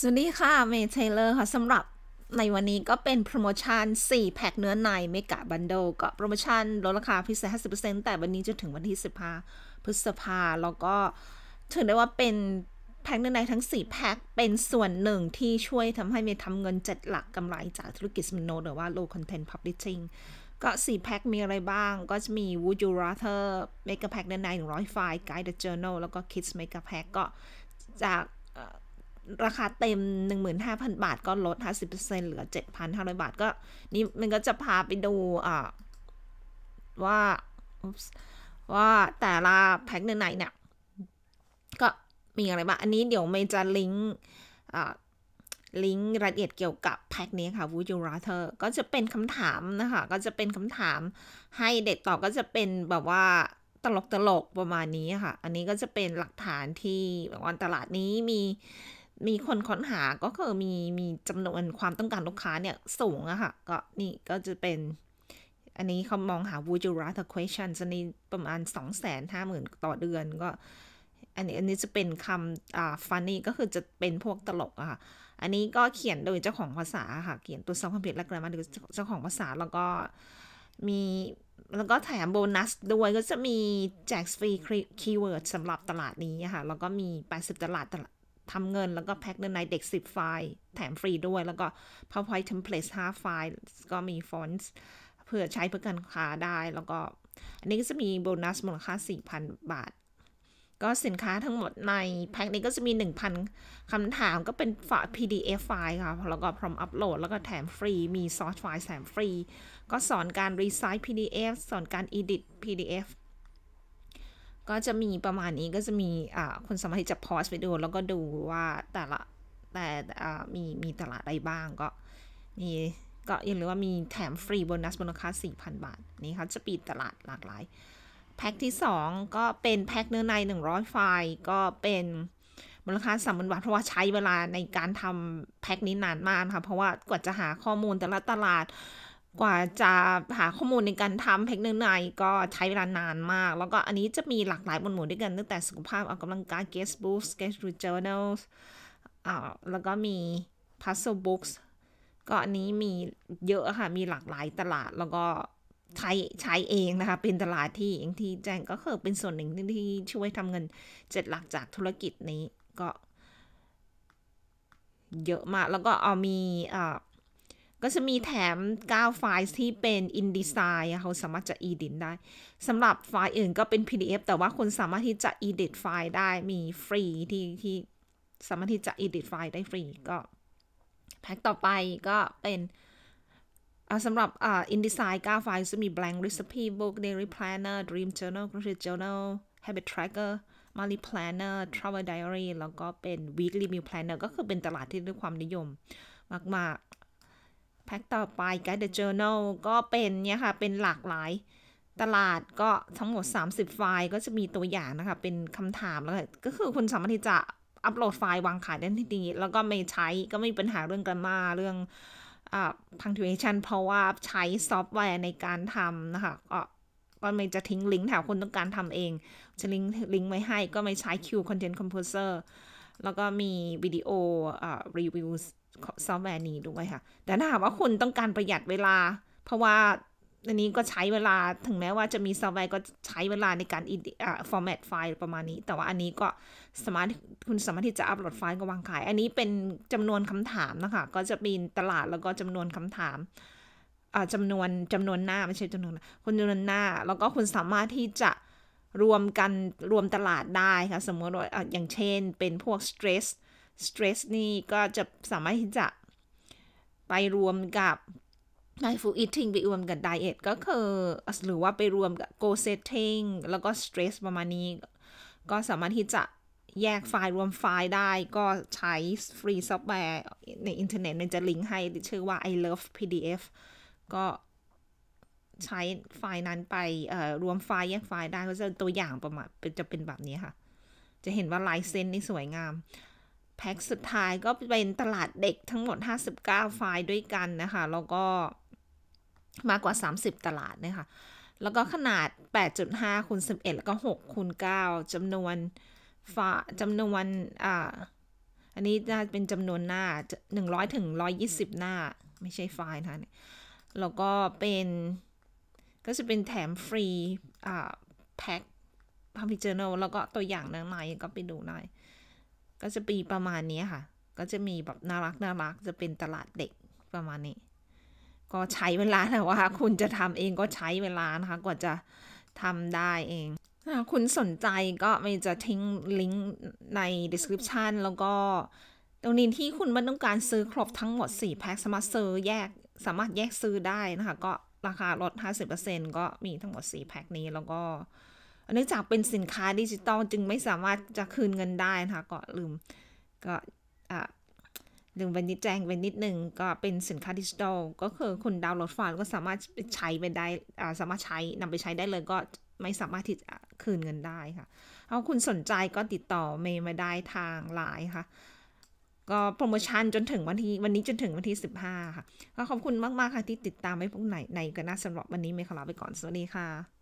สวัสดีค่ะเมย์เทเลอร์ค่ะสำหรับในวันนี้ก็เป็นโปรโมชั่น 4 แพ็คเนื้อในเมกะบันโดก็โปรโมชั่น ลดราคาพิเศษ 50%แต่วันนี้จนถึงวันที่ 15 พฤษภา แล้วก็ถือได้ว่าเป็นแพ็คเนื้อในทั้ง 4 แพ็คเป็นส่วนหนึ่งที่ช่วยทำให้เมย์ทำเงิน 7 หลักกำไรจากธุรกิจสมโนหรือว่า low content publishing ก็ 4 แพ็คมีอะไรบ้างก็จะมี Would You Rather Mega Pack เนื้อใน 100 ไฟล์ Guide the Journal แล้วก็ Kids Mega Pack ก็จากราคาเต็ม 15,000 บาทก็ลด 50%เหลือ 7,500 บาทก็นี่มันก็จะพาไปดูอ่าว่า ว่าแต่ละแพ็คไหนเนี่ยก็มีอะไรบ้างอันนี้เดี๋ยวเมย์จะลิงก์ลิงก์รายละเอียดเกี่ยวกับแพ็คนี้ค่ะ Would you rather ก็จะเป็นคำถามนะคะก็จะเป็นคำถามให้เด็กตอบก็จะเป็นแบบว่า ตลกตลกประมาณนี้ค่ะอันนี้ก็จะเป็นหลักฐานที่แบบว่าตลาดนี้มีมีคนค้นหาก็คือมีมีจำนวนความต้องการลูกค้าเนี่ยสูงอะค่ะ ก็นี่ก็จะเป็น อันนี้เขามองหา would you rather question จะนี้ประมาณ2 5 0 0 0 0ต่อเดือนก็ อันนี้อันนี้จะเป็นคำอ่า funny ก็คือจะเป็นพวกตลกอะค่ะ อันนี้ก็เขียนโดยเจ้าของภาษาค่ะ เขียนตัวซองคอมพิวต์และกรามาโดยเจ้าของภาษาแล้วก็มีแล้วก็แถมโบนัสด้วย ก็จะมีแจกฟรีคีย์เวิร์ดสำหรับตลาดนี้ค่ะแล้วก็มี80ตลาดตลาดทำเงิน แล้วก็แพ็คเดินในเด็ก 10 ไฟล์ แถมฟรีด้วยแล้วก็ PowerPoint template 5 ไฟล์ ก็มีฟอนต์เพื่อใช้เพื่อการค้าได้แล้วก็อันนี้ก็จะมีโบนัสมูลค่า 4,000 บาท ก็สินค้าทั้งหมดในแพ็คนี้ก็จะมี 1,000 คำถามก็เป็นฝา PDF ไฟล์ค่ะ แล้วก็พร้อมอัปโหลด แล้วก็แถมฟรี มีซอสไฟล์แถมฟรี ก็สอนการรีไซต์ PDF สอนการ edit PDF ก็จะมีประมาณนี้ก็จะมี อ่าคนสามารถที่จะพอสไปดูแล้วก็ดูว่าแต่ละแต่อ่ามีมีตลาดอะไรบ้างก็ มีก็ยังเรียกว่ามีแถมฟรีโบนัสมูลค่า4,000 บาทนี่เขาจะปิดตลาดหลากหลายแพ็คที่2 ก็เป็นแพ็คเนื้อใน 100ไฟล์ก็เป็นมูลค่าสามพันบาทเพราะว่าใช้เวลาในการทำแพ็คนี้นานมากค่ะเพราะว่ากว่าจะหาข้อมูลแต่ละตลาดกว่าจะหาข้อมูลในการทำเพลงเนื้อในก็ใช้เวลานานมาก แล้วก็อันนี้จะมีหลากหลายหมวดหมู่ด้วยกันตั้งแต่สุขภาพออกกำลังกายเกสบุ๊กสเกส e t c เจ o u r n น l s อ่าแล้วก็มีพัซเซิลบุ๊กก็อันนี้มีเยอะค่ะ มีหลากหลายตลาดแล้วก็ใช้ใช้เองนะคะ เป็นตลาดที่เองที่แจ้ง ก็คือเป็นส่วนหนึ่งที่ช่วยทำเงินเจ็ดหลักจากธุรกิจนี้ก็ เยอะมาก แล้วก็เอามีอ่าก็จะมีแถม 9 ไฟล์ที่เป็น InDesign เขาสามารถจะ edit ได้สำหรับไฟล์อื่นก็เป็น PDF แต่ว่าคุณสามารถที่จะ edit ไฟล์ได้มี ฟรีที่ที่สามารถที่จะ edit ไฟล์ได้ฟรีก็แพ็กต่อไปก็เป็นสำหรับอ่อ InDesign 9ไฟล์จะมี blank recipe book diary planner dream journal g r o c e r y journal habit tracker Money Planner, Travel Diary แล้วก็เป็น Weekly Meal Planner ก็คือเป็นตลาดที่ด้วยความนิยมมาก ๆแพ็คต่อไป Guide the Journal ก็เป็นเนี่ยค่ะ เป็นหลากหลายตลาดก็ทั้งหมด 30 ไฟล์ก็จะมีตัวอย่างนะคะ เป็นคำถามแล้วก็คือคุณสามารถที่จะอัปโหลดไฟล์วางขายได้ทีนีแล้วก็ไม่ใช้ก็ไม่มีปัญหาเรื่องกรนมาเรื่องอ่า punctuation เพราะว่าใช้ซอฟต์แวร์ในการทำนะคะก็ก็ไม่จะทิ้งลิงก์แถวคนต้องการทำเอง จะลิงก์ลิงก์ไว้ให้ก็ไม่ใช้ Q Content Composer แล้วก็มีวิดีโออ่ารีวิวซอฟต์แวร์นี้ด้วยค่ะแต่ถ้าหากว่าคุณต้องการประหยัดเวลา เพราะว่าอันนี้ก็ใช้เวลาถึงแม้ว่าจะมีซอฟต์แวร์ก็ใช้เวลาในการอ่าฟอร์แมตไฟล์ประมาณนี้ แต่ว่าอันนี้ก็สามารถคุณสามารถที่จะอัปโหลดไฟล์ก็วางขาย อันนี้เป็นจำนวนคำถามนะคะ ก็จะมีตลาดแล้วก็จำนวนคำถามจำนวนจำนวนหน้าไม่ใช่จำนวน คนจำนวนหน้า แล้วก็คุณสามารถที่จะรวมกันรวมตลาดได้ค่ะสมมติว่าอย่างเช่นเป็นพวก stress stress นี่ ก็จะสามารถที่จะไปรวมกับ mindful eating ไปรวมกับ diet ก็คือหรือว่าไปรวมกับ goal setting แล้วก็ stress ประมาณนี้ ก็สามารถที่จะแยกไฟล์รวมไฟล์ได้ ก็ใช้ฟรีซอฟต์แวร์ในอินเทอร์เน็ตมันจะลิงก์ให้ชื่อว่า I love PDF ก็ใช้ไฟล์นั้นไปรวมไฟล์แยกไฟล์ได้ ก็จะตัวอย่างประมาณ จะเป็นแบบนี้ค่ะ จะเห็นว่าลายเส้นนี่สวยงามแพ็คสุดท้ายก็เป็นตลาดเด็กทั้งหมด 59 ไฟล์ด้วยกันนะคะ แล้วก็มากกว่า 30 ตลาดนะคะ แล้วก็ขนาด 8.5คูณ11 แล้วก็6คูณ9จำนวนฝาจำนวนอ่าอันนี้จะเป็นจำนวนหน้า 100ถึง120 หน้า ไม่ใช่ไฟล์นะคะแล้วก็เป็นก็จะเป็นแถมฟรีอ่าแพ็คพาพิเจอร์โนแล้วก็ตัวอย่างนางในก็ไปดูได้ก็จะปีประมาณนี้ค่ะ ก็จะมีแบบน่ารักน่ารัก จะเป็นตลาดเด็กประมาณนี้ ก็ใช้เวลาแต่ว่าคุณจะทำเองก็ใช้เวลานะคะ กว่าจะทำได้เองคุณสนใจก็ไม่จะทิ้งลิงก์ใน description แล้วก็ ตรงนี้ที่คุณม่ต้องการซื้อครบทั้งหมด 4 แพ็ค สามารถซื้อแยก สามารถแยกซื้อได้นะคะ ก็ราคาลด 50%ก็มีทั้งหมด 4 แพ็คนี้ แล้วก็เนื่องจากเป็นสินค้าดิจิตอลจึงไม่สามารถจะคืนเงินได้นะคะก็ลืมก็ลืมไปนิดแจ้งไปนิดหนึ่งก็เป็นสินค้าดิจิตอลก็คือคนดาวน์โหลดไฟล์ ก็สามารถใช้ไปได้สามารถใช้นำไปใช้ได้เลยก็ไม่สามารถที่จะคืนเงินได้ค่ะเอาคุณสนใจก็ติดต่อเมย์มาได้ทางไลน์ค่ะก็โปรโมชั่นจนถึงวันที่วันนี้จนถึงวันที่ 15 ค่ะก็ขอบคุณมากๆค่ะที่ติดตามไว้พวกไหนในกันนะสำหรับวันนี้เมย์ขอลาไปก่อนสวัสดีค่ะ